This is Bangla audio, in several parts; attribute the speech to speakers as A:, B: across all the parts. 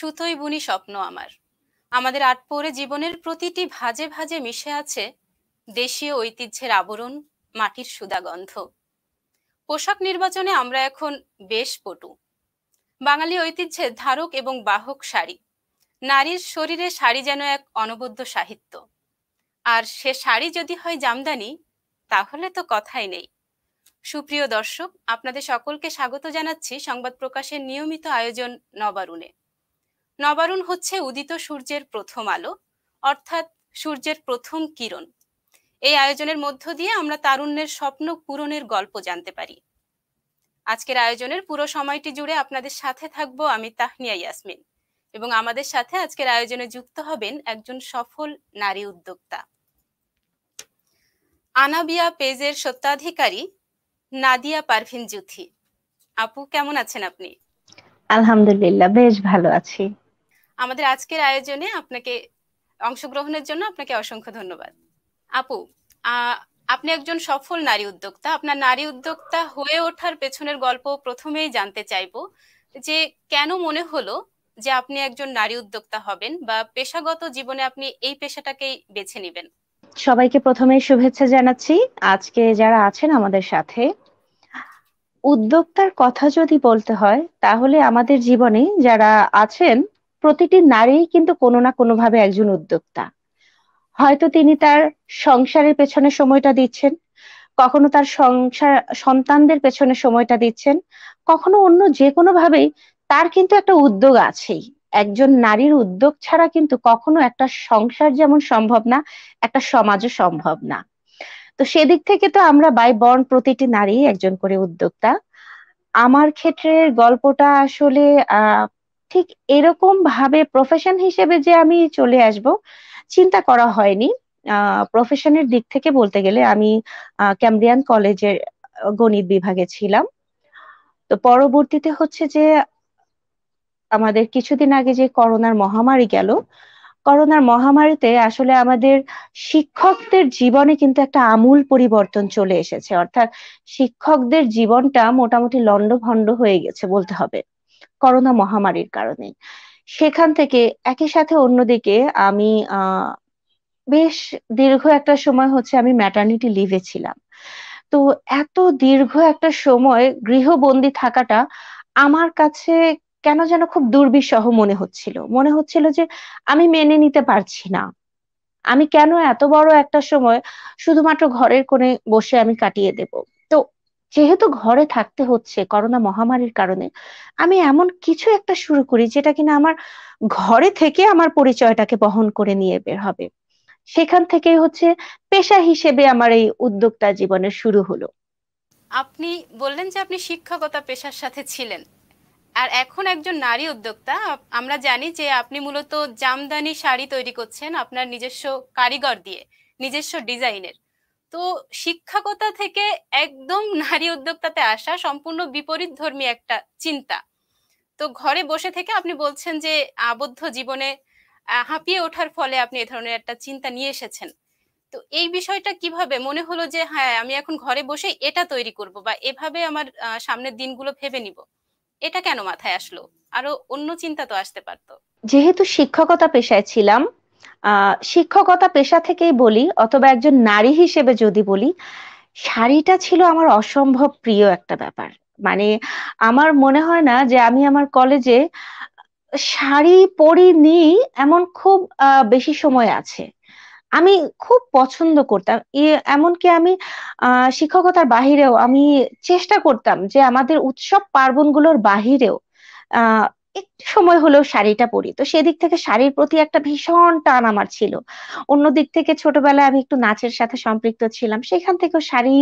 A: সুতোই বুনি স্বপ্ন আমার আমাদের আটপৌরে জীবনের প্রতিটি ভাজে ভাজে মিশে আছে দেশীয় ঐতিহ্যের আবরণ মাটির সুদাগন্ধ পোশাক নির্বাচনে আমরা এখন বেশ পটু বাঙালি ঐতিহ্যের ধারক এবং বাহক শাড়ি নারীর শরীরে শাড়ি যেন এক অনবদ্য সাহিত্য আর সে শাড়ি যদি হয় জামদানি তাহলে তো কথাই নেই সুপ্রিয় দর্শক আপনাদের সকলকে স্বাগত জানাচ্ছি সংবাদ প্রকাশের নিয়মিত আয়োজন নবারুণে নবারুণ হচ্ছে উদিত সূর্যের প্রথম আলো অর্থাৎ সূর্যের প্রথম কিরণ এই আয়োজনের মধ্য দিয়ে আমরা তারুণ্যের স্বপ্ন পূরণের গল্প জানতে পারি আজকের আয়োজনের পুরো সময়টি জুড়ে আপনাদের সাথে থাকবো আমি তাহনিয়া ইয়াসমিন এবং আমাদের সাথে আজকের আয়োজনে যুক্ত হবেন একজন সফল নারী উদ্যোক্তা আনাবিয়া পেজের সত্যাধিকারী নাদিয়া পারভিন জুথি আপু কেমন আছেন আপনি
B: আলহামদুলিল্লাহ বেশ ভালো আছি
A: আমাদের আজকের আয়োজনে আপনাকে অংশগ্রহণের জন্য আপনাকে অসংখ্য ধন্যবাদ আপু আপনি একজন সফল নারী উদ্যোক্তা আপনার নারী উদ্যোক্তা হয়ে ওঠার পেছনের গল্প প্রথমেই জানতে চাইব যে কেন মনে হলো যে আপনি একজন নারী উদ্যোক্তা হবেন বা পেশাগত জীবনে আপনি এই পেশাটাকেই বেছে নেবেন
B: সবাইকে প্রথমে শুভেচ্ছা জানাচ্ছি আজকে যারা আছেন আমাদের সাথে উদ্যোক্তার কথা যদি বলতে হয় তাহলে আমাদের জীবনে যারা আছেন প্রতিটি নারী কিন্তু কোনো না কোনোভাবে একজন উদ্যোক্তা হয়তো তিনি তার সংসারের পেছনে সময়টা দিচ্ছেন কখনো তার সংসার সন্তানদের পেছনে সময়টা দিচ্ছেন কখনো অন্য যে কোনো ভাবেই তার কিন্তু একটা উদ্যোগ আছেই একজন নারীর উদ্যোগ ছাড়া কিন্তু কখনো একটা সংসার যেমন সম্ভব না একটা সমাজও সম্ভব না তো সেদিক থেকে তো আমরা বাই বর্ন প্রতিটি নারী একজন করে উদ্যোক্তা আমার ক্ষেত্রে গল্পটা আসলে আহ ঠিক এরকম ভাবে প্রফেশন হিসেবে যে আমি চলে আসব চিন্তা করা হয়নি প্রফেশনের দিক থেকে বলতে গেলে আমি ক্যামব্রিয়ান কলেজের গণিত বিভাগে ছিলাম তো পরবর্তীতে হচ্ছে যে আমাদের কিছুদিন আগে যে করোনার মহামারী গেল করোনার মহামারীতে আসলে আমাদের শিক্ষকদের জীবনে কিন্তু একটা আমূল পরিবর্তন চলে এসেছে অর্থাৎ শিক্ষকদের জীবনটা মোটামুটি ভন্ড হয়ে গেছে বলতে হবে করোনা মহামারীর কারণে সেখান থেকে একই সাথে অন্যদিকে আমি বেশ দীর্ঘ একটা সময় হচ্ছে আমি ম্যাটার্নিটি লিভে ছিলাম তো এত দীর্ঘ একটা সময় গৃহবন্দী থাকাটা আমার কাছে কেন যেন খুব দুর্বিষহ মনে হচ্ছিল মনে হচ্ছিল যে আমি মেনে নিতে পারছি না আমি কেন এত বড় একটা সময় শুধুমাত্র ঘরের কোণে বসে আমি কাটিয়ে দেব যেহেতু ঘরে থাকতে হচ্ছে করোনা মহামারীর কারণে আমি এমন কিছু একটা শুরু করি যেটা কিনা আমার ঘরে থেকে আমার পরিচয়টাকে বহন করে নিয়ে বের হবে সেখান থেকেই হচ্ছে পেশা হিসেবে আমার এই উদ্যোক্তা জীবনে শুরু হলো
A: আপনি বললেন যে আপনি শিক্ষকতা পেশার সাথে ছিলেন আর এখন একজন নারী উদ্যোক্তা আমরা জানি যে আপনি মূলত জামদানি শাড়ি তৈরি করছেন আপনার নিজস্ব কারিগর দিয়ে নিজস্ব ডিজাইনের তো শিক্ষাকতা থেকে একদম নারী উদ্যোক্তাতে আসা সম্পূর্ণ বিপরীত ধর্মী একটা চিন্তা তো ঘরে বসে থেকে আপনি বলছেন যে আবদ্ধ জীবনে হাঁপিয়ে ওঠার ফলে আপনি এ ধরনের একটা চিন্তা নিয়ে এসেছেন তো এই বিষয়টা কিভাবে মনে হলো যে হ্যাঁ আমি এখন ঘরে বসে এটা তৈরি করব বা এভাবে আমার সামনের দিনগুলো ভেবে নিব এটা কেন মাথায় আসলো আরো অন্য চিন্তা তো আসতে পারতো
B: যেহেতু শিক্ষকতা পেশায় ছিলাম শিক্ষকতা পেশা থেকেই বলি অথবা একজন নারী হিসেবে যদি বলি শাড়িটা ছিল আমার অসম্ভব প্রিয় একটা ব্যাপার মানে আমার মনে হয় না যে আমি আমার কলেজে শাড়ি পরিনি এমন খুব বেশি সময় আছে আমি খুব পছন্দ করতাম এমনকি আমি শিক্ষকতার বাহিরেও আমি চেষ্টা করতাম যে আমাদের উৎসব পার্বণগুলোর বাহিরেও একটু সময় হলেও শাড়িটা পরি তো সেদিক থেকে শাড়ির প্রতি একটা ভীষণ টান আমার ছিল অন্য দিক থেকে ছোটবেলায় আমি একটু নাচের সাথে সম্পৃক্ত ছিলাম সেখান থেকে শাড়ি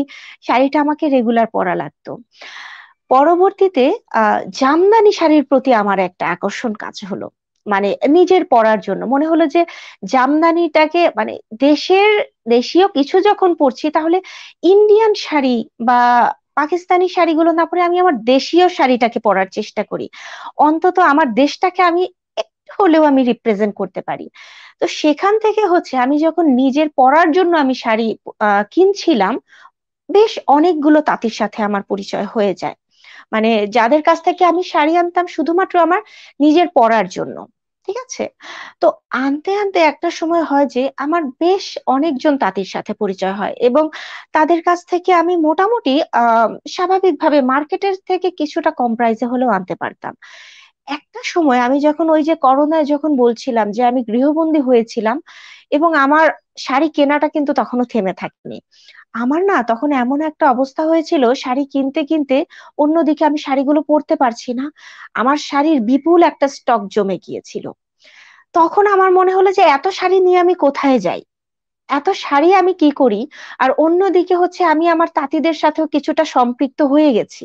B: শাড়িটা আমাকে রেগুলার পরা লাগতো পরবর্তীতে আহ জামদানি শাড়ির প্রতি আমার একটা আকর্ষণ কাজ হলো মানে নিজের পড়ার জন্য মনে হলো যে জামদানিটাকে মানে দেশের দেশীয় কিছু যখন পড়ছি তাহলে ইন্ডিয়ান শাড়ি বা পাকিস্তানি শাড়িগুলো না পরে আমি আমার দেশীয় শাড়িটাকে পরার চেষ্টা করি অন্তত আমার দেশটাকে আমি একটু হলেও আমি রিপ্রেজেন্ট করতে পারি তো সেখান থেকে হচ্ছে আমি যখন নিজের পরার জন্য আমি শাড়ি কিনছিলাম বেশ অনেকগুলো তাঁতির সাথে আমার পরিচয় হয়ে যায় মানে যাদের কাছ থেকে আমি শাড়ি আনতাম শুধুমাত্র আমার নিজের পরার জন্য ঠিক আছে তো আনতে আনতে একটা সময় হয় যে আমার বেশ অনেকজন তাঁতির সাথে পরিচয় হয় এবং তাদের কাছ থেকে আমি মোটামুটি আহ স্বাভাবিকভাবে মার্কেটের থেকে কিছুটা কম প্রাইসে হলেও আনতে পারতাম একটা সময় আমি যখন ওই যে করোনায় যখন বলছিলাম যে আমি গৃহবন্দী হয়েছিলাম এবং আমার শাড়ি কেনাটা কিন্তু তখনও থেমে থাকেনি আমার না তখন এমন একটা অবস্থা হয়েছিল শাড়ি কিনতে কিনতে অন্যদিকে আমি শাড়িগুলো পরতে পারছি না আমার শাড়ির বিপুল একটা স্টক জমে গিয়েছিল তখন আমার মনে হলো যে এত শাড়ি নিয়ে আমি কোথায় যাই এত শাড়ি আমি কি করি আর অন্যদিকে হচ্ছে আমি আমার তাঁতিদের সাথেও কিছুটা সম্পৃক্ত হয়ে গেছি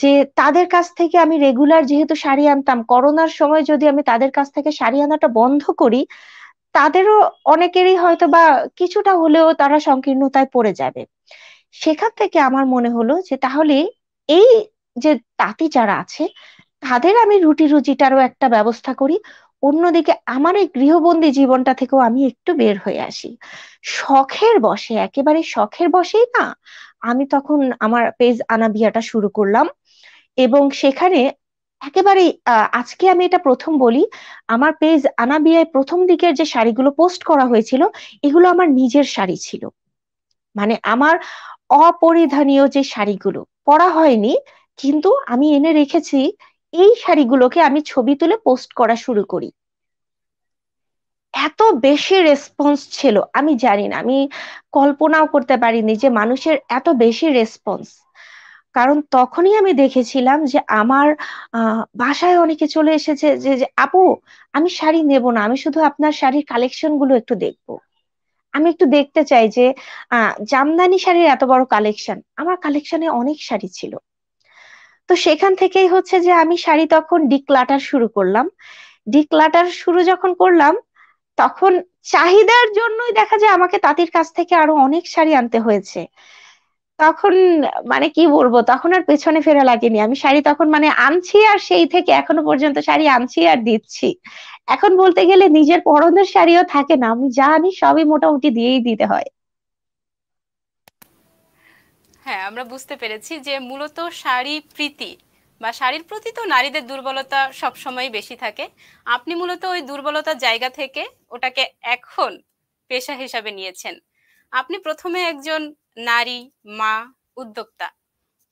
B: যে তাদের কাছ থেকে আমি রেগুলার যেহেতু শাড়ি আনতাম করোনার সময় যদি আমি তাদের কাছ থেকে শাড়ি আনাটা বন্ধ করি তাদেরও অনেকেরই হয়তো বা কিছুটা হলেও তারা সংকীর্ণতায় পড়ে যাবে সেখান থেকে আমার মনে হলো যে তাহলে এই যে তাঁতি যারা আছে তাদের আমি রুটি রুজিটারও একটা ব্যবস্থা করি অন্যদিকে আমার এই গৃহবন্দী জীবনটা থেকেও আমি একটু বের হয়ে আসি শখের বসে একেবারে শখের বসেই না আমি তখন আমার পেজ আনাবিয়াটা শুরু করলাম এবং সেখানে একেবারে আজকে আমি এটা প্রথম বলি আমার পেজ আনাবিয়ায় প্রথম দিকের যে শাড়িগুলো পোস্ট করা হয়েছিল এগুলো আমার নিজের শাড়ি ছিল মানে আমার অপরিধানীয় যে শাড়িগুলো পরা হয়নি কিন্তু আমি এনে রেখেছি এই শাড়িগুলোকে আমি ছবি তুলে পোস্ট করা শুরু করি এত বেশি রেসপন্স ছিল আমি জানি না আমি কল্পনাও করতে পারিনি যে মানুষের এত বেশি রেসপন্স কারণ তখনই আমি দেখেছিলাম যে আমার বাসায় অনেকে চলে এসেছে যে যে আপু আমি শাড়ি নেব না আমি শুধু আপনার শাড়ির কালেকশন গুলো একটু দেখবো আমি একটু দেখতে চাই যে আহ জামদানি শাড়ির এত বড় কালেকশন আমার কালেকশনে অনেক শাড়ি ছিল তো সেখান থেকেই হচ্ছে যে আমি শাড়ি তখন ডিক্লাটার শুরু করলাম ডিক্লাটার শুরু যখন করলাম তখন চাহিদার জন্যই দেখা যায় আমাকে তাঁতির কাছ থেকে আরো অনেক শাড়ি আনতে হয়েছে তখন মানে কি বলবো তখন আর পেছনে ফেরা লাগেনি আমি শাড়ি তখন মানে আনছি আর সেই থেকে এখনো পর্যন্ত শাড়ি আনছি আর দিচ্ছি এখন বলতে গেলে নিজের পরনের শাড়িও থাকে না আমি জানি সবই মোটামুটি দিয়েই দিতে হয়
A: হ্যাঁ আমরা বুঝতে পেরেছি যে মূলত শাড়ি প্রীতি বা শাড়ির প্রতি তো নারীদের দুর্বলতা সবসময় বেশি থাকে আপনি মূলত ওই দুর্বলতার জায়গা থেকে ওটাকে এখন পেশা হিসাবে নিয়েছেন আপনি প্রথমে একজন নারী মা উদ্যোক্তা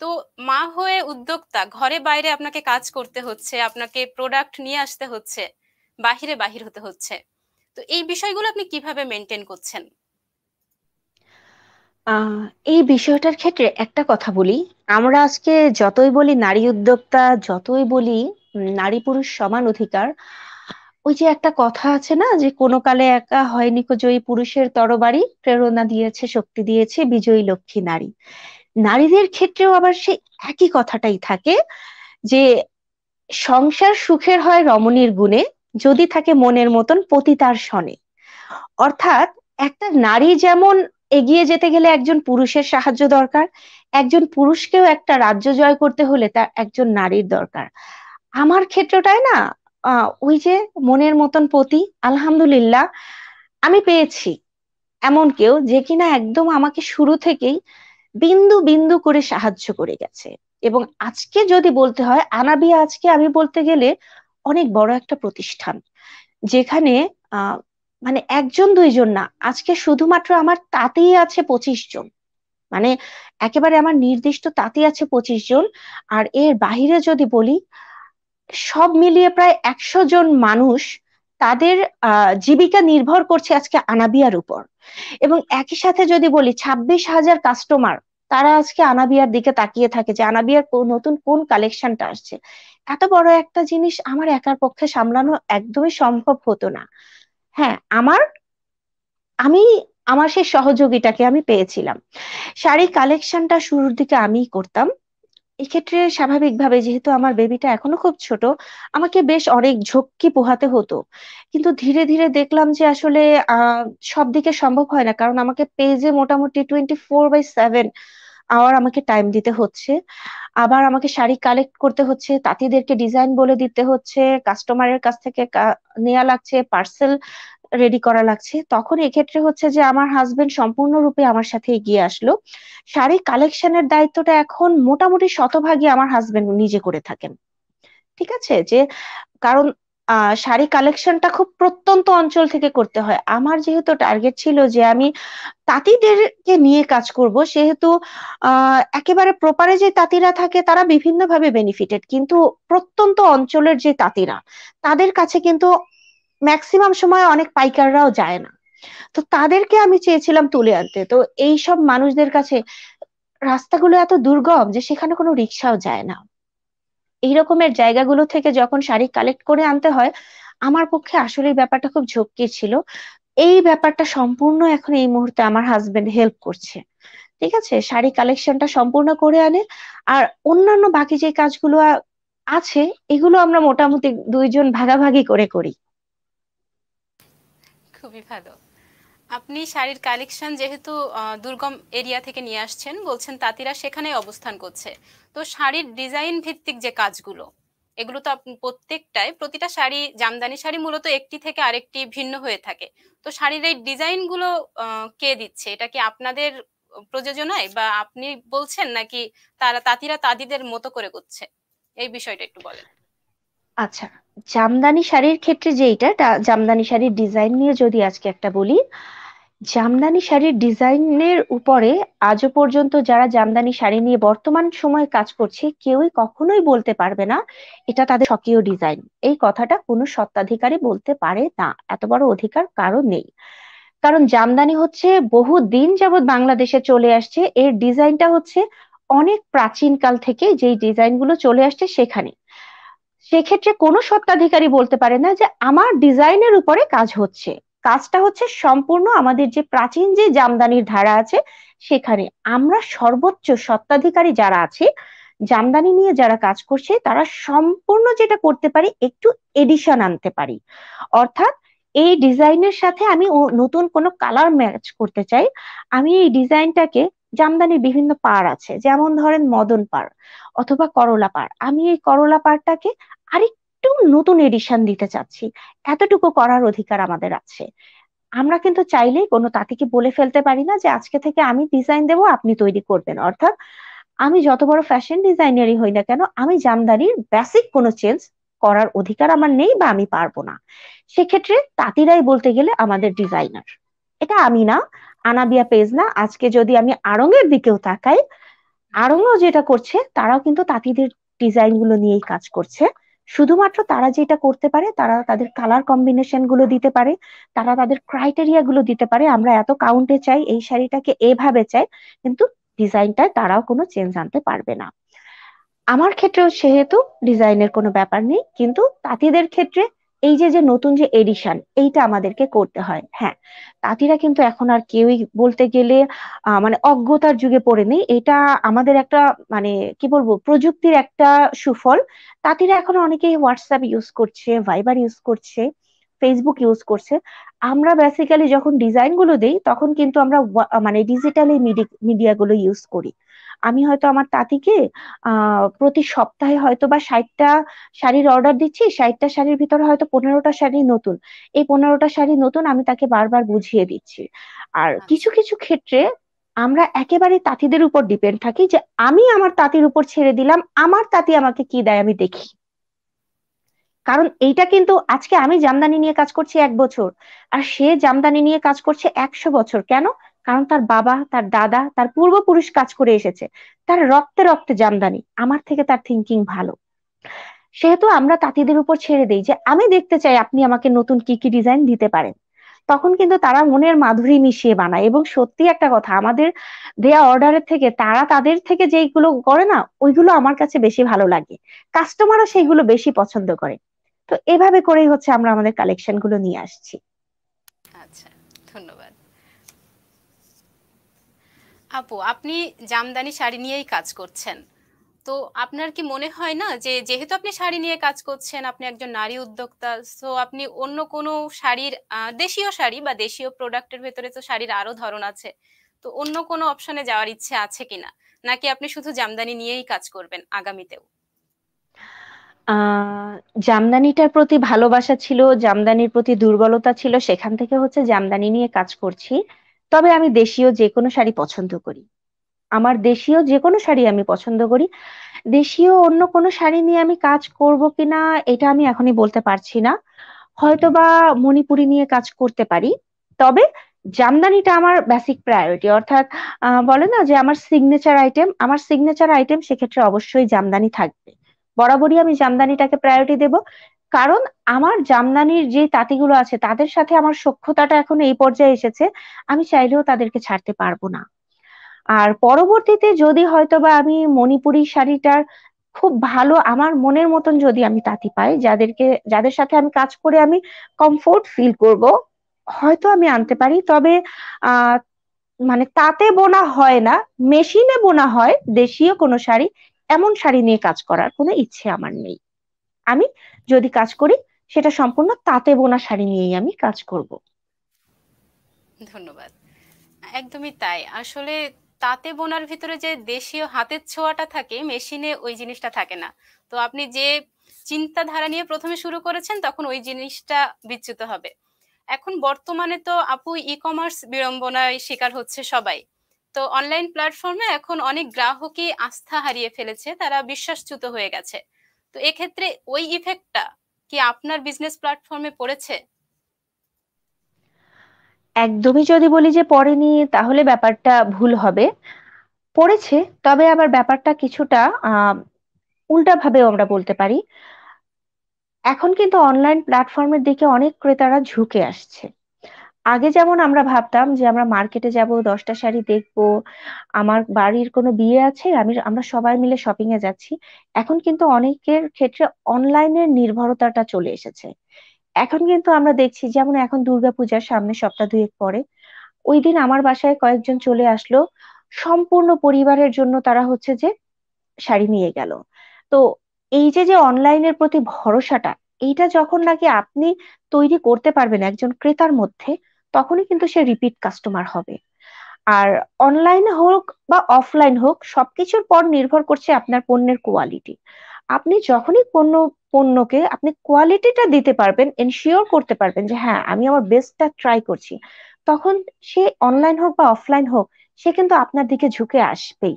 A: তো মা হয়ে উদ্যোক্তা ঘরে বাইরে আপনাকে কাজ করতে হচ্ছে আপনাকে প্রোডাক্ট নিয়ে আসতে হচ্ছে বাহিরে বাহির হতে হচ্ছে তো এই বিষয়গুলো আপনি কিভাবে মেনটেন করছেন
B: আহ, এই বিষয়টার ক্ষেত্রে একটা কথা বলি আমরা আজকে যতই বলি নারী উদ্যোক্তা যতই বলি নারী পুরুষ সমান অধিকার ওই যে একটা কথা আছে না যে কোনো কালে একা হয়নি জয়ী পুরুষের তরবারি প্রেরণা দিয়েছে শক্তি দিয়েছে বিজয়ী লক্ষ্মী নারী নারীদের ক্ষেত্রেও আবার সে একই কথাটাই থাকে যে সংসার সুখের হয় রমণীর গুণে যদি থাকে মনের মতন পতিতার শনে অর্থাৎ একটা নারী যেমন এগিয়ে যেতে গেলে একজন পুরুষের সাহায্য দরকার একজন পুরুষকেও একটা রাজ্য জয় করতে হলে তার একজন নারীর দরকার আমার ক্ষেত্রটায় না ওই যে মনের মতন পতি আলহামদুলিল্লাহ আমি পেয়েছি এমন কেউ যে কিনা একদম আমাকে শুরু থেকেই বিন্দু বিন্দু করে সাহায্য করে গেছে এবং আজকে যদি বলতে হয় আনাবি আজকে আমি বলতে গেলে অনেক বড় একটা প্রতিষ্ঠান যেখানে মানে একজন দুইজন না আজকে শুধুমাত্র আমার তাতেই আছে পঁচিশ জন মানে একেবারে আমার নির্দিষ্ট তাতে আছে পঁচিশ জন আর এর বাহিরে যদি বলি সব মিলিয়ে প্রায় একশো জন মানুষ তাদের জীবিকা নির্ভর করছে আজকে আনাবিয়ার উপর এবং একই সাথে যদি বলি ছাব্বিশ হাজার কাস্টমার তারা আজকে আনাবিয়ার দিকে তাকিয়ে থাকে যে আনাবিয়ার নতুন কোন কালেকশনটা আসছে এত বড় একটা জিনিস আমার একার পক্ষে সামলানো একদমই সম্ভব হতো না হ্যাঁ আমার আমি আমার সেই সহযোগিতাকে আমি পেয়েছিলাম শাড়ি কালেকশনটা শুরুর দিকে আমিই করতাম এক্ষেত্রে স্বাভাবিকভাবে যেহেতু আমার বেবিটা এখনো খুব ছোট আমাকে বেশ অনেক ঝক্কি পোহাতে হতো কিন্তু ধীরে ধীরে দেখলাম যে আসলে আহ সব দিকে সম্ভব হয় না কারণ আমাকে পেজে মোটামুটি twenty four by seven hour আমাকে টাইম দিতে হচ্ছে আবার আমাকে শাড়ি কালেক্ট করতে হচ্ছে তাঁতিদেরকে ডিজাইন বলে দিতে হচ্ছে কাস্টমারের কাছ থেকে নেওয়া লাগছে পার্সেল রেডি করা লাগছে তখন এক্ষেত্রে হচ্ছে যে আমার হাজবেন্ড সম্পূর্ণরূপে আমার সাথে এগিয়ে আসলো শাড়ি কালেকশনের দায়িত্বটা এখন মোটামুটি শতভাগই আমার হাজবেন্ড নিজে করে থাকেন ঠিক আছে যে কারণ শাড়ি কালেকশনটা খুব প্রত্যন্ত অঞ্চল থেকে করতে হয় আমার যেহেতু টার্গেট ছিল যে আমি তাঁতিদেরকে নিয়ে কাজ করব সেহেতু একেবারে প্রপারে যে তাঁতিরা থাকে তারা বিভিন্নভাবে বেনিফিটেড কিন্তু প্রত্যন্ত অঞ্চলের যে তাঁতিরা তাদের কাছে কিন্তু ম্যাক্সিমাম সময় অনেক পাইকাররাও যায় না তো তাদেরকে আমি চেয়েছিলাম তুলে আনতে তো এই সব মানুষদের কাছে রাস্তাগুলো এত দুর্গম যে সেখানে কোনো রিক্সাও যায় না এই রকমের জায়গাগুলো থেকে যখন শাড়ি কালেক্ট করে আনতে হয় আমার পক্ষে আসলে ব্যাপারটা খুব ঝক্কি ছিল এই ব্যাপারটা সম্পূর্ণ এখন এই মুহূর্তে আমার হাজবেন্ড হেল্প করছে ঠিক আছে শাড়ি কালেকশনটা সম্পূর্ণ করে আনে আর অন্যান্য বাকি যে কাজগুলো আছে এগুলো আমরা মোটামুটি দুইজন ভাগাভাগি করে করি
A: খুবই ভালো আপনি শাড়ির কালেকশন যেহেতু দুর্গম এরিয়া থেকে নিয়ে আসছেন বলছেন তাঁতিরা সেখানে অবস্থান করছে তো শাড়ির ডিজাইন ভিত্তিক যে কাজগুলো এগুলো তো প্রত্যেকটাই প্রতিটা শাড়ি জামদানি শাড়ি মূলত একটি থেকে আরেকটি ভিন্ন হয়ে থাকে তো শাড়ির এই ডিজাইনগুলো কে দিচ্ছে এটা কি আপনাদের প্রযোজনায় বা আপনি বলছেন নাকি তারা তাঁতিরা তাদিদের মতো করে করছে এই বিষয়টা একটু বলেন
B: আচ্ছা জামদানি শাড়ির ক্ষেত্রে যে এটা জামদানি শাড়ির ডিজাইন নিয়ে যদি আজকে একটা বলি আহ জামদানি শাড়ির ডিজাইনের উপরে আজও পর্যন্ত যারা জামদানি শাড়ি নিয়ে বর্তমান সময়ে কাজ করছে কেউই কখনোই বলতে পারবে না এটা তাদের স্বকীয় ডিজাইন এই কথাটা কোনো সত্ত্বাধিকারী বলতে পারে না এত বড় অধিকার কারো নেই কারণ জামদানি হচ্ছে বহু দিন যাবৎ বাংলাদেশে চলে আসছে এর ডিজাইনটা হচ্ছে অনেক প্রাচীনকাল থেকে যেই ডিজাইনগুলো চলে আসছে সেখানে সেক্ষেত্রে কোনো সত্ত্বাধিকারী বলতে পারে না যে আমার ডিজাইনের উপরে কাজ হচ্ছে কাজটা হচ্ছে সম্পূর্ণ আমাদের যে প্রাচীন যে জামদানির ধারা আছে সেখানে আমরা সর্বোচ্চ সত্ত্বাধিকারী যারা আছে জামদানি নিয়ে যারা কাজ করছে তারা সম্পূর্ণ যেটা করতে পারি একটু এডিশন আনতে পারি অর্থাৎ এই ডিজাইনের সাথে আমি নতুন কোনো কালার ম্যাচ করতে চাই আমি এই ডিজাইনটাকে জামদানির বিভিন্ন পার আছে যেমন ধরেন মদন পার অথবা করলা পার আমি এই করলা পারটাকে আরেকটু একটু নতুন এডিশন দিতে চাচ্ছি এতটুকু করার অধিকার আমাদের আছে আমরা কিন্তু চাইলে কোনো তাঁতিকে বলে ফেলতে পারি না যে আজকে থেকে আমি ডিজাইন দেব আপনি তৈরি করবেন অর্থাৎ আমি যত বড় ফ্যাশন ডিজাইনারই হই না কেন আমি জামদানির বেসিক কোনো চেঞ্জ করার অধিকার আমার নেই বা আমি পারবো না সেক্ষেত্রে তাঁতিরাই বলতে গেলে আমাদের ডিজাইনার এটা আমি না আনাবিয়া পেজ না আজকে যদি আমি এর দিকেও তাকাই আড়ংও যেটা করছে তারাও কিন্তু তাঁতিদের ডিজাইন গুলো নিয়েই কাজ করছে শুধুমাত্র তারা যেটা করতে পারে তারা তাদের কালার কম্বিনেশন গুলো দিতে পারে তারা তাদের ক্রাইটেরিয়া গুলো দিতে পারে আমরা এত কাউন্টে চাই এই শাড়িটাকে এভাবে চাই কিন্তু ডিজাইনটায় তারাও কোনো চেঞ্জ আনতে পারবে না আমার ক্ষেত্রেও সেহেতু ডিজাইনের কোনো ব্যাপার নেই কিন্তু তাঁতিদের ক্ষেত্রে এই যে যে নতুন যে এডিশন এইটা আমাদেরকে করতে হয় হ্যাঁ তাঁতিরা কিন্তু এখন আর কেউই বলতে গেলে মানে অজ্ঞতার যুগে পড়ে নেই এটা আমাদের একটা মানে কি বলবো প্রযুক্তির একটা সুফল তাঁতিরা এখন অনেকেই হোয়াটসঅ্যাপ ইউজ করছে ভাইবার ইউজ করছে ফেসবুক ইউজ করছে আমরা বেসিক্যালি যখন ডিজাইন গুলো দিই তখন কিন্তু আমরা মানে ডিজিটাল এই মিডিয়া গুলো ইউজ করি আমি হয়তো আমার তাঁতিকে প্রতি সপ্তাহে হয়তো বা ষাটটা শাড়ির অর্ডার দিচ্ছি ষাটটা শাড়ির ভিতরে হয়তো পনেরোটা শাড়ি নতুন এই পনেরোটা শাড়ি নতুন আমি তাকে বারবার বুঝিয়ে দিচ্ছি আর আচ্ছা। কিছু কিছু ক্ষেত্রে আমরা একেবারে তাঁতিদের উপর ডিপেন্ড থাকি যে আমি আমার তাঁতির উপর ছেড়ে দিলাম আমার তাঁতি আমাকে কি দেয় আমি দেখি কারণ এইটা কিন্তু আজকে আমি জামদানি নিয়ে কাজ করছি এক বছর আর সে জামদানি নিয়ে কাজ করছে একশো বছর কেন কারণ তার বাবা তার দাদা তার পূর্বপুরুষ কাজ করে এসেছে তার রক্তে রক্তে জামদানি আমার থেকে তার থিঙ্কিং ভালো সেহেতু আমরা তাঁতিদের উপর ছেড়ে দিই যে আমি দেখতে চাই আপনি আমাকে নতুন কি কি ডিজাইন দিতে পারেন তখন কিন্তু তারা মনের মাধুরী মিশিয়ে বানায় এবং সত্যি একটা কথা আমাদের দেয়া অর্ডারের থেকে তারা তাদের থেকে যেইগুলো করে না ওইগুলো আমার কাছে বেশি ভালো লাগে কাস্টমারও সেইগুলো বেশি পছন্দ করে তো এভাবে করেই হচ্ছে আমরা আমাদের কালেকশন গুলো নিয়ে আসছি
A: আচ্ছা ধন্যবাদ আপু আপনি জামদানি শাড়ি নিয়েই কাজ করছেন তো আপনার কি মনে হয় না যে যেহেতু আপনি শাড়ি নিয়ে কাজ করছেন আপনি একজন নারী উদ্যোক্তা তো আপনি অন্য কোনো শাড়ির দেশীয় শাড়ি বা দেশীয় প্রোডাক্টের ভেতরে তো শাড়ির আরো ধরন আছে তো অন্য কোনো অপশনে যাওয়ার ইচ্ছে আছে কিনা নাকি আপনি শুধু জামদানি নিয়েই কাজ করবেন আগামীতেও
B: জামদানিটার প্রতি ভালোবাসা ছিল জামদানির প্রতি দুর্বলতা ছিল সেখান থেকে হচ্ছে জামদানি নিয়ে কাজ করছি তবে আমি দেশীয় যে কোনো শাড়ি পছন্দ করি আমার দেশীয় যে কোনো শাড়ি আমি পছন্দ করি দেশীয় অন্য কোনো শাড়ি নিয়ে আমি কাজ করব কিনা এটা আমি এখনই বলতে পারছি না হয়তো বা মণিপুরি নিয়ে কাজ করতে পারি তবে জামদানিটা আমার বেসিক প্রায়োরিটি অর্থাৎ বলে না যে আমার সিগনেচার আইটেম আমার সিগনেচার আইটেম সেক্ষেত্রে অবশ্যই জামদানি থাকবে বরাবরই আমি জামদানিটাকে প্রায়োরিটি দেব কারণ আমার জামদানির যে তাঁতিগুলো আছে তাদের সাথে আমার সক্ষতাটা এখন এই পর্যায়ে এসেছে আমি চাইলেও তাদেরকে ছাড়তে পারবো না আর পরবর্তীতে যদি হয়তোবা আমি মণিপুরি শাড়িটার খুব ভালো আমার মনের মতন যদি আমি তাঁতি পাই যাদেরকে যাদের সাথে আমি কাজ করে আমি কমফোর্ট ফিল করব হয়তো আমি আনতে পারি তবে মানে তাতে বোনা হয় না মেশিনে বোনা হয় দেশীয় কোনো শাড়ি এমন শাড়ি নিয়ে কাজ করার কোনো ইচ্ছে আমার নেই আমি যদি কাজ করি সেটা সম্পূর্ণ তাঁতে বোনা শাড়ি নিয়েই আমি কাজ করব
A: ধন্যবাদ একদমই তাই আসলে তাঁতে বোনার ভিতরে যে দেশীয় হাতের ছোঁয়াটা থাকে মেশিনে ওই জিনিসটা থাকে না তো আপনি যে চিন্তাধারা নিয়ে প্রথমে শুরু করেছেন তখন ওই জিনিসটা বিচ্যুত হবে এখন বর্তমানে তো আপু ই কমার্স বিড়ম্বনায় শিকার হচ্ছে সবাই তো অনলাইন প্ল্যাটফর্মে এখন অনেক গ্রাহকই আস্থা হারিয়ে ফেলেছে তারা বিশ্বাসচ্যুত হয়ে গেছে তো এক্ষেত্রে ওই ইফেক্টটা কি আপনার বিজনেস প্ল্যাটফর্মে পড়েছে
B: একদমই যদি বলি যে পড়েনি তাহলে ব্যাপারটা ভুল হবে পড়েছে তবে আবার ব্যাপারটা কিছুটা উল্টাভাবেও আমরা বলতে পারি এখন কিন্তু অনলাইন প্ল্যাটফর্মের দিকে অনেক ক্রেতারা ঝুঁকে আসছে আগে যেমন আমরা ভাবতাম যে আমরা মার্কেটে যাব দশটা শাড়ি দেখব আমার বাড়ির কোনো বিয়ে আছে আমি আমরা সবাই মিলে শপিং এ যাচ্ছি এখন কিন্তু অনেকের ক্ষেত্রে অনলাইনের নির্ভরতাটা চলে এসেছে এখন কিন্তু আমরা দেখছি যেমন এখন দুর্গাপূজার সামনে সপ্তাহ দুয়েক পরে ওই দিন আমার বাসায় কয়েকজন চলে আসলো সম্পূর্ণ পরিবারের জন্য তারা হচ্ছে যে শাড়ি নিয়ে গেল তো এই যে যে অনলাইনের প্রতি ভরসাটা এইটা যখন নাকি আপনি তৈরি করতে পারবেন একজন ক্রেতার মধ্যে তখনই কিন্তু সে রিপিট কাস্টমার হবে আর অনলাইন হোক বা অফলাইন হোক সবকিছুর পর নির্ভর করছে আপনার পণ্যের কোয়ালিটি আপনি যখনই পণ্য পণ্যকে আপনি কোয়ালিটিটা দিতে পারবেন এনশিওর করতে পারবেন যে হ্যাঁ আমি আমার বেস্টটা ট্রাই করছি তখন সে অনলাইন হোক বা অফলাইন হোক সে কিন্তু আপনার দিকে ঝুঁকে আসবেই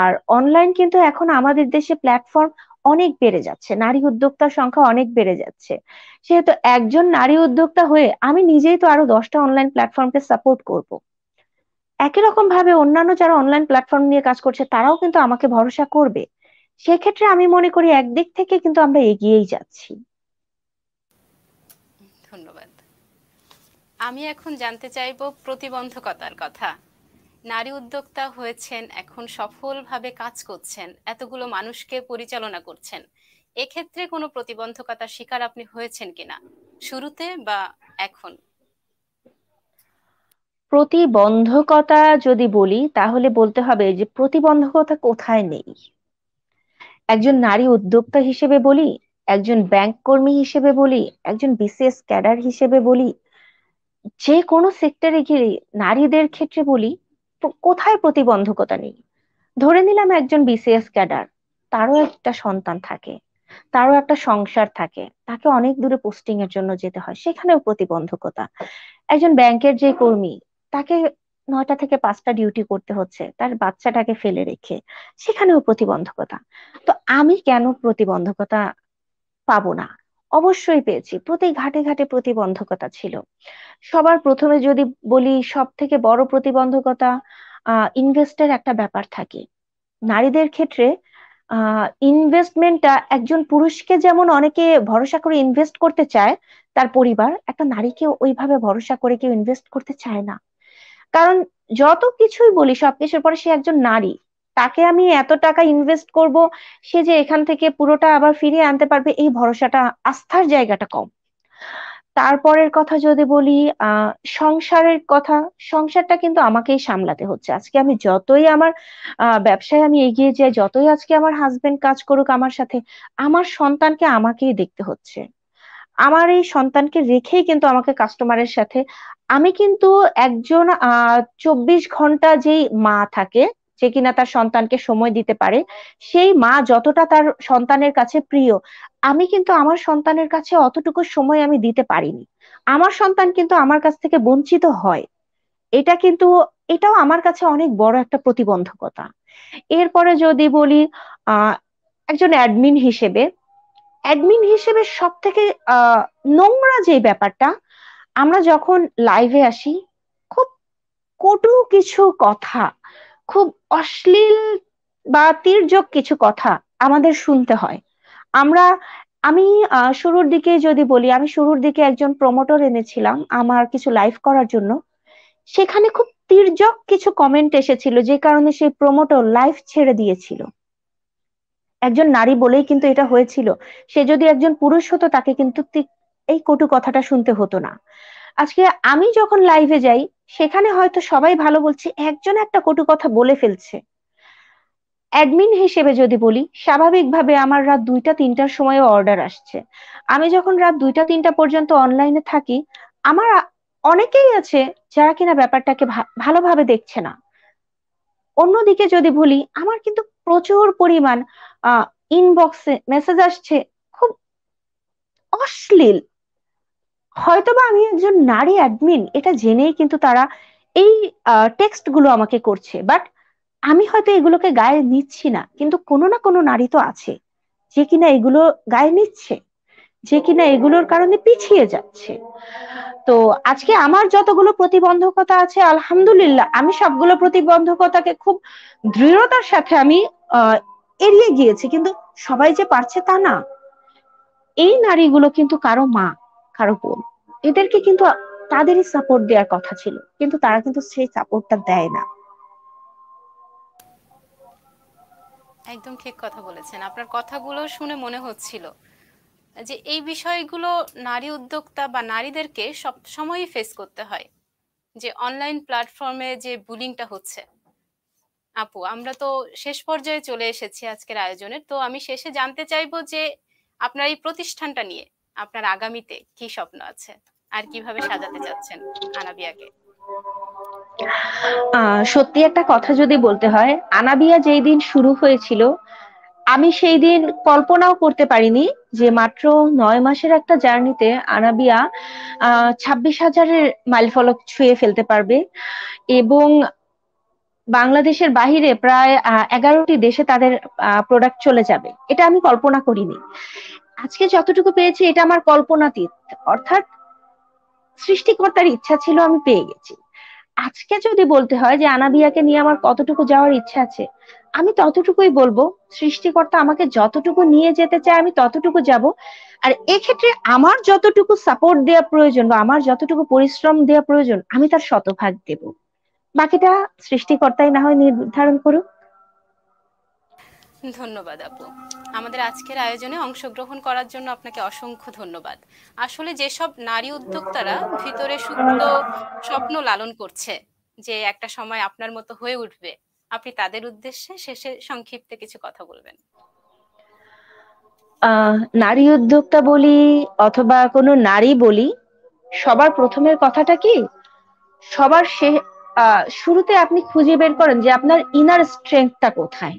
B: আর অনলাইন কিন্তু এখন আমাদের দেশে প্ল্যাটফর্ম অনেক বেড়ে যাচ্ছে নারী উদ্যোক্তার সংখ্যা অনেক বেড়ে যাচ্ছে সেহেতু একজন নারী উদ্যোক্তা হয়ে আমি নিজেই তো আরো দশটা অনলাইন প্ল্যাটফর্মকে সাপোর্ট করব একই রকম ভাবে অন্যান্য যারা অনলাইন প্ল্যাটফর্ম নিয়ে কাজ করছে তারাও কিন্তু আমাকে ভরসা করবে সেক্ষেত্রে আমি মনে করি একদিক থেকে কিন্তু আমরা এগিয়েই যাচ্ছি
A: ধন্যবাদ আমি এখন জানতে চাইব প্রতিবন্ধকতার কথা নারী উদ্যোক্তা হয়েছেন এখন সফলভাবে কাজ করছেন এতগুলো মানুষকে পরিচালনা করছেন এক্ষেত্রে কোনো প্রতিবন্ধকতার শিকার আপনি হয়েছেন কিনা শুরুতে বা এখন
B: প্রতিবন্ধকতা যদি বলি তাহলে বলতে হবে যে প্রতিবন্ধকতা কোথায় নেই একজন নারী উদ্যোক্তা হিসেবে বলি একজন ব্যাংক কর্মী হিসেবে বলি একজন বিসিএস ক্যাডার হিসেবে বলি যে কোনো সেক্টরে গিয়ে নারীদের ক্ষেত্রে বলি কোথায় প্রতিবন্ধকতা নেই ধরে নিলাম একজন বিসিএস ক্যাডার তারও একটা সন্তান থাকে তারও একটা সংসার থাকে তাকে অনেক দূরে পোস্টিং এর জন্য যেতে হয় সেখানেও প্রতিবন্ধকতা একজন ব্যাংকের যে কর্মী তাকে নয়টা থেকে পাঁচটা ডিউটি করতে হচ্ছে তার বাচ্চাটাকে ফেলে রেখে সেখানেও প্রতিবন্ধকতা তো আমি কেন প্রতিবন্ধকতা পাবো না অবশ্যই পেয়েছি প্রতি ঘাটে ঘাটে প্রতিবন্ধকতা ছিল সবার প্রথমে যদি বলি সব থেকে বড় প্রতিবন্ধকতা ইনভেস্টের একটা ব্যাপার থাকে নারীদের ক্ষেত্রে ইনভেস্টমেন্টটা একজন পুরুষকে যেমন অনেকে ভরসা করে ইনভেস্ট করতে চায় তার পরিবার একটা নারীকে ওইভাবে ভরসা করে কেউ ইনভেস্ট করতে চায় না কারণ যত কিছুই বলি সবকিছুর পরে সে একজন নারী তাকে আমি এত টাকা ইনভেস্ট করব সে যে এখান থেকে পুরোটা আবার ফিরিয়ে আনতে পারবে এই ভরসাটা আস্থার জায়গাটা কম তারপরের কথা যদি বলি আহ সংসারের কথা সংসারটা কিন্তু আমাকেই সামলাতে হচ্ছে আজকে আমি যতই আমার ব্যবসায় আমি এগিয়ে যাই যতই আজকে আমার হাজবেন্ড কাজ করুক আমার সাথে আমার সন্তানকে আমাকেই দেখতে হচ্ছে আমার এই সন্তানকে রেখেই কিন্তু আমাকে কাস্টমারের সাথে আমি কিন্তু একজন আহ চব্বিশ ঘন্টা যেই মা থাকে সে কিনা তার সন্তানকে সময় দিতে পারে সেই মা যতটা তার সন্তানের কাছে প্রিয় আমি কিন্তু আমার সন্তানের কাছে অতটুকু সময় আমি দিতে পারিনি আমার সন্তান কিন্তু আমার কাছ থেকে বঞ্চিত হয় এটা কিন্তু এটাও আমার কাছে অনেক বড় একটা প্রতিবন্ধকতা এরপরে যদি বলি আহ একজন অ্যাডমিন হিসেবে অ্যাডমিন হিসেবে সব থেকে নোংরা যে ব্যাপারটা আমরা যখন লাইভে আসি খুব কটু কিছু কথা খুব অশ্লীল বা তির্যক কিছু কথা আমাদের শুনতে হয় আমরা আমি শুরুর দিকে যদি বলি আমি শুরুর দিকে একজন প্রমোটর এনেছিলাম আমার কিছু লাইভ করার জন্য সেখানে খুব তির্যক কিছু কমেন্ট এসেছিল যে কারণে সেই প্রমোটর লাইফ ছেড়ে দিয়েছিল একজন নারী বলেই কিন্তু এটা হয়েছিল সে যদি একজন পুরুষ হতো তাকে কিন্তু এই কটু কথাটা শুনতে হতো না আজকে আমি যখন লাইভে যাই সেখানে হয়তো সবাই ভালো বলছে একজন একটা কটু কথা বলে ফেলছে অ্যাডমিন হিসেবে যদি বলি স্বাভাবিকভাবে আমার রাত দুইটা তিনটার সময় অর্ডার আসছে আমি যখন রাত দুইটা তিনটা পর্যন্ত অনলাইনে থাকি আমার অনেকেই আছে যারা কিনা ব্যাপারটাকে ভালোভাবে দেখছে না অন্যদিকে যদি বলি আমার কিন্তু প্রচুর পরিমাণ ইনবক্সে মেসেজ আসছে খুব অশ্লীল হয়তোবা আমি একজন নারী অ্যাডমিন এটা জেনেই কিন্তু তারা এই টেক্সট গুলো আমাকে করছে বাট আমি হয়তো এগুলোকে গায়ে নিচ্ছি না কিন্তু কোনো না কোনো নারী তো আছে যে কিনা এগুলো গায়ে নিচ্ছে যে কিনা এগুলোর কারণে পিছিয়ে যাচ্ছে তো আজকে আমার যতগুলো প্রতিবন্ধকতা আছে আলহামদুলিল্লাহ আমি সবগুলো প্রতিবন্ধকতাকে খুব দৃঢ়তার সাথে আমি এড়িয়ে গিয়েছি কিন্তু সবাই যে পারছে তা না এই নারীগুলো কিন্তু কারো মা কারো বোন এদেরকে কিন্তু তাদেরই সাপোর্ট দেওয়ার কথা ছিল কিন্তু তারা কিন্তু সেই সাপোর্টটা দেয় না
A: একদম ঠিক কথা বলেছেন আপনার কথাগুলো শুনে মনে হচ্ছিল যে এই বিষয়গুলো নারী উদ্যোক্তা বা নারীদেরকে সব সময়ই ফেস করতে হয় যে অনলাইন প্ল্যাটফর্মে যে বুলিংটা হচ্ছে আপু আমরা তো শেষ পর্যায়ে চলে এসেছি আজকের আয়োজনের তো আমি শেষে জানতে চাইবো যে আপনার এই প্রতিষ্ঠানটা নিয়ে আপনার আগামীতে কি স্বপ্ন আছে আর কিভাবে সাজাতে চাচ্ছেন আনাবিয়াকে
B: সত্যি একটা কথা যদি বলতে হয় আনাবিয়া যেই দিন শুরু হয়েছিল আমি সেই দিন কল্পনাও করতে পারিনি যে মাত্র নয় মাসের একটা জার্নিতে আনাবিয়া ছাব্বিশ হাজারের মাইলফলক ছুঁয়ে ফেলতে পারবে এবং বাংলাদেশের বাহিরে প্রায় এগারোটি দেশে তাদের প্রোডাক্ট চলে যাবে এটা আমি কল্পনা করিনি আজকে যতটুকু পেয়েছি এটা আমার কল্পনাতীত অর্থাৎ সৃষ্টিকর্তার ইচ্ছা ছিল আমি পেয়ে গেছি আজকে যদি বলতে হয় যে আনাবিয়াকে নিয়ে আমার কতটুকু যাওয়ার ইচ্ছা আছে আমি ততটুকুই বলবো সৃষ্টিকর্তা আমাকে যতটুকু নিয়ে যেতে চায় আমি ততটুকু যাব আর এক্ষেত্রে আমার যতটুকু সাপোর্ট দেওয়া প্রয়োজন বা আমার যতটুকু পরিশ্রম দেওয়া প্রয়োজন আমি তার শতভাগ দেব বাকিটা সৃষ্টিকর্তাই না হয় নির্ধারণ করুক
A: ধন্যবাদ আপু আমাদের আজকের আয়োজনে অংশগ্রহণ করার জন্য আপনাকে অসংখ্য ধন্যবাদ আসলে যেসব নারী উদ্যোক্তারা ভিতরে সুপ্ত স্বপ্ন লালন করছে যে একটা সময় আপনার মতো হয়ে উঠবে আপনি তাদের উদ্দেশ্যে শেষে সংক্ষিপ্তে কিছু কথা বলবেন
B: নারী উদ্যোক্তা বলি অথবা কোনো নারী বলি সবার প্রথমের কথাটা কি সবার শুরুতে আপনি খুঁজে বের করেন যে আপনার ইনার স্ট্রেংথটা কোথায়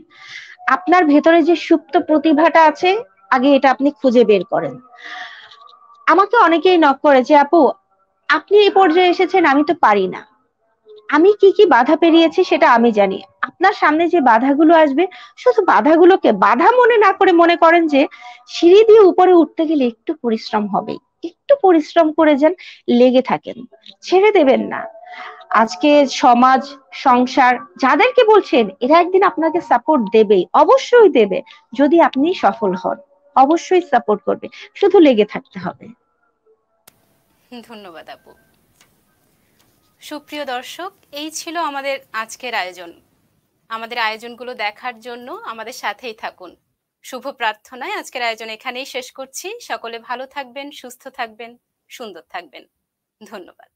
B: আপনার ভেতরে যে সুপ্ত প্রতিভাটা আছে আগে এটা আপনি খুঁজে বের করেন আমাকে অনেকেই নক করে যে আপু আপনি এই পর্যায়ে এসেছেন আমি তো পারি না আমি কি কি বাধা পেরিয়েছি সেটা আমি জানি আপনার সামনে যে বাধাগুলো আসবে শুধু বাধাগুলোকে বাধা মনে না করে মনে করেন যে সিঁড়ি দিয়ে উপরে উঠতে গেলে একটু পরিশ্রম হবেই একটু পরিশ্রম করে যান লেগে থাকেন ছেড়ে দেবেন না আজকে সমাজ সংসার যাদেরকে বলছেন এরা একদিন আপনাকে সাপোর্ট দেবে অবশ্যই দেবে যদি আপনি সফল হন অবশ্যই সাপোর্ট করবে শুধু লেগে থাকতে হবে
A: ধন্যবাদ আপু সুপ্রিয় দর্শক এই ছিল আমাদের আজকের আয়োজন আমাদের আয়োজনগুলো দেখার জন্য আমাদের সাথেই থাকুন শুভ প্রার্থনায় আজকের আয়োজন এখানেই শেষ করছি সকলে ভালো থাকবেন সুস্থ থাকবেন সুন্দর থাকবেন ধন্যবাদ